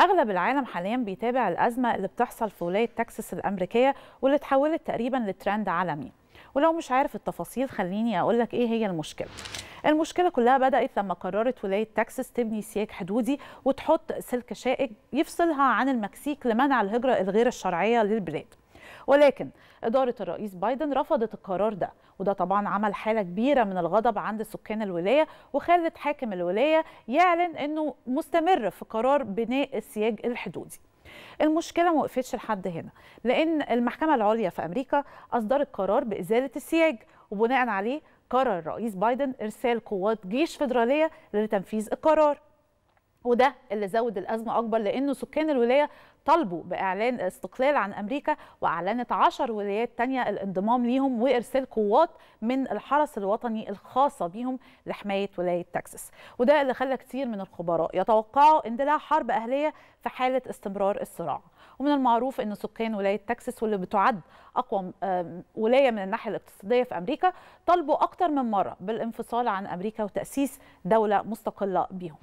اغلب العالم حاليا بيتابع الازمه اللي بتحصل في ولايه تكساس الامريكيه واللي اتحولت تقريبا لترند عالمي ولو مش عارف التفاصيل خليني اقول لك ايه هي المشكله المشكلة كلها بدأت لما قررت ولاية تكساس تبني سياج حدودي وتحط سلك شائك يفصلها عن المكسيك لمنع الهجرة الغير الشرعية للبلاد ولكن إدارة الرئيس بايدن رفضت القرار ده وده طبعا عمل حالة كبيرة من الغضب عند سكان الولاية وخلت حاكم الولاية يعلن أنه مستمر في قرار بناء السياج الحدودي المشكلة موقفتش لحد هنا لأن المحكمة العليا في أمريكا أصدرت قرار بإزالة السياج وبناء عليه قرر الرئيس بايدن إرسال قوات جيش فيدرالية لتنفيذ القرار وده اللي زود الأزمة أكبر لأنه سكان الولاية طالبوا بإعلان استقلال عن أمريكا وأعلنت 10 ولايات تانية الانضمام ليهم وإرسال قوات من الحرس الوطني الخاصة بيهم لحماية ولاية تكساس وده اللي خلى كتير من الخبراء يتوقعوا اندلاع حرب أهلية في حالة استمرار الصراع ومن المعروف أن سكان ولاية تكساس واللي بتعد أقوى ولاية من الناحية الاقتصادية في أمريكا طالبوا أكتر من مرة بالانفصال عن أمريكا وتأسيس دولة مستقلة بيهم